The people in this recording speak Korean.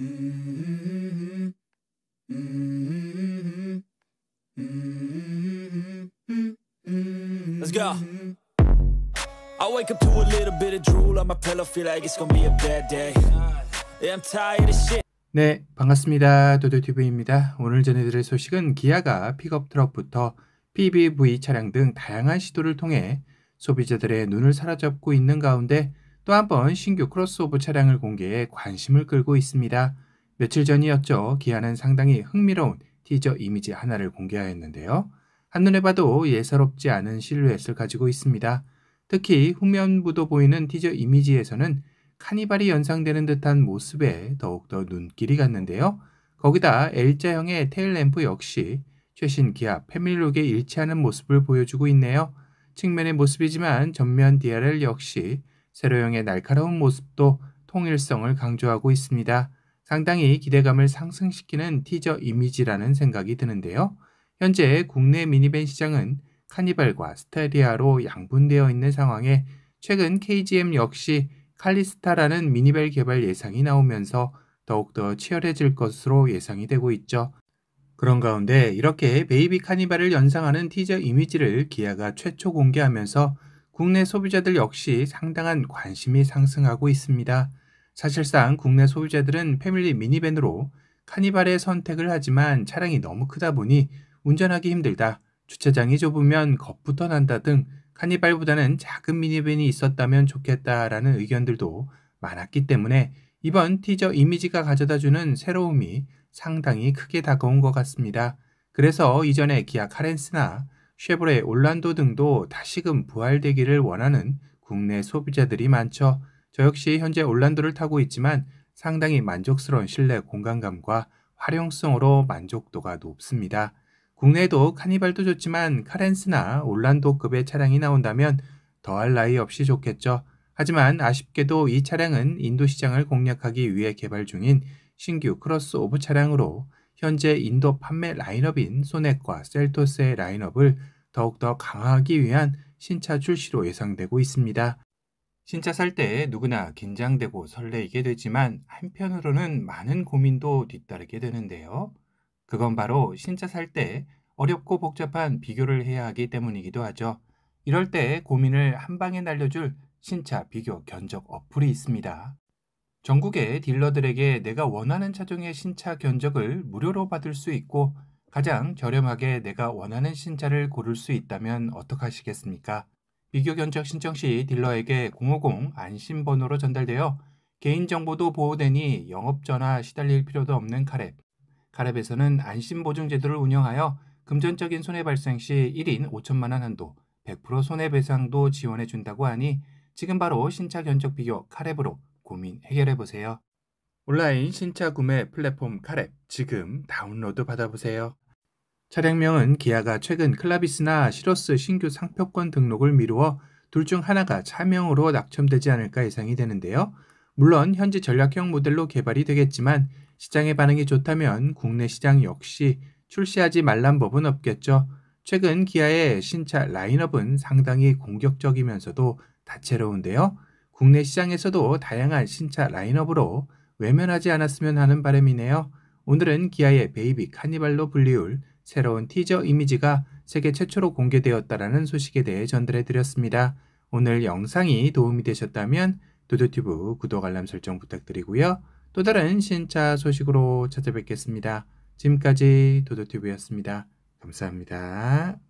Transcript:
Let's go. I wake up to a little bit of drool on my pillow, feel like it's gonna be a bad day. Yeah, I'm tired of shit. 네, 반갑습니다. 도도TV입니다. 오늘 전해드릴 소식은 기아가 픽업 트럭부터 PBV 차량 등 다양한 시도를 통해 소비자들의 눈을 사로잡고 있는 가운데 또한번 신규 크로스오버 차량을 공개해 관심을 끌고 있습니다. 며칠 전이었죠. 기아는 상당히 흥미로운 티저 이미지 하나를 공개하였는데요. 한눈에 봐도 예사롭지 않은 실루엣을 가지고 있습니다. 특히 후면부도 보이는 티저 이미지에서는 카니발이 연상되는 듯한 모습에 더욱더 눈길이 갔는데요. 거기다 L자형의 테일램프 역시 최신 기아 패밀리룩에 일치하는 모습을 보여주고 있네요. 측면의 모습이지만 전면 DRL 역시 세로형의 날카로운 모습도 통일성을 강조하고 있습니다. 상당히 기대감을 상승시키는 티저 이미지라는 생각이 드는데요. 현재 국내 미니밴 시장은 카니발과 스테리아로 양분되어 있는 상황에 최근 KGM 역시 칼리스타라는 미니벨 개발 예상이 나오면서 더욱더 치열해질 것으로 예상이 되고 있죠. 그런 가운데 이렇게 베이비 카니발을 연상하는 티저 이미지를 기아가 최초 공개하면서 국내 소비자들 역시 상당한 관심이 상승하고 있습니다. 사실상 국내 소비자들은 패밀리 미니밴으로 카니발의 선택을 하지만 차량이 너무 크다 보니 운전하기 힘들다, 주차장이 좁으면 겁부터 난다 등 카니발보다는 작은 미니밴이 있었다면 좋겠다라는 의견들도 많았기 때문에 이번 티저 이미지가 가져다주는 새로움이 상당히 크게 다가온 것 같습니다. 그래서 이전에 기아 카렌스나 쉐보레, 올란도 등도 다시금 부활되기를 원하는 국내 소비자들이 많죠. 저 역시 현재 올란도를 타고 있지만 상당히 만족스러운 실내 공간감과 활용성으로 만족도가 높습니다. 국내도 카니발도 좋지만 카렌스나 올란도급의 차량이 나온다면 더할 나위 없이 좋겠죠. 하지만 아쉽게도 이 차량은 인도 시장을 공략하기 위해 개발 중인 신규 크로스오브 차량으로 현재 인도 판매 라인업인 소넷과 셀토스의 라인업을 더욱더 강화하기 위한 신차 출시로 예상되고 있습니다. 신차 살 때 누구나 긴장되고 설레이게 되지만 한편으로는 많은 고민도 뒤따르게 되는데요. 그건 바로 신차 살 때 어렵고 복잡한 비교를 해야 하기 때문이기도 하죠. 이럴 때 고민을 한 방에 날려줄 신차 비교 견적 어플이 있습니다. 전국의 딜러들에게 내가 원하는 차종의 신차 견적을 무료로 받을 수 있고 가장 저렴하게 내가 원하는 신차를 고를 수 있다면 어떡하시겠습니까? 비교 견적 신청 시 딜러에게 050 안심번호로 전달되어 개인정보도 보호되니 영업전화 시달릴 필요도 없는 카랩. 카랩에서는 안심보증제도를 운영하여 금전적인 손해 발생 시 1인 5천만원 한도, 100% 손해배상도 지원해준다고 하니 지금 바로 신차 견적 비교 카랩으로 고민 해결해 보세요. 온라인 신차 구매 플랫폼 카랩 지금 다운로드 받아보세요. 차량명은 기아가 최근 클라비스나 시로스 신규 상표권 등록을 미루어 둘 중 하나가 차명으로 낙첨되지 않을까 예상이 되는데요. 물론 현지 전략형 모델로 개발이 되겠지만 시장의 반응이 좋다면 국내 시장 역시 출시하지 말란 법은 없겠죠. 최근 기아의 신차 라인업은 상당히 공격적이면서도 다채로운데요. 국내 시장에서도 다양한 신차 라인업으로 외면하지 않았으면 하는 바람이네요. 오늘은 기아의 베이비 카니발로 불리울 새로운 티저 이미지가 세계 최초로 공개되었다라는 소식에 대해 전달해 드렸습니다. 오늘 영상이 도움이 되셨다면 도도튜브 구독 알람 설정 부탁드리고요. 또 다른 신차 소식으로 찾아뵙겠습니다. 지금까지 도도튜브였습니다. 감사합니다.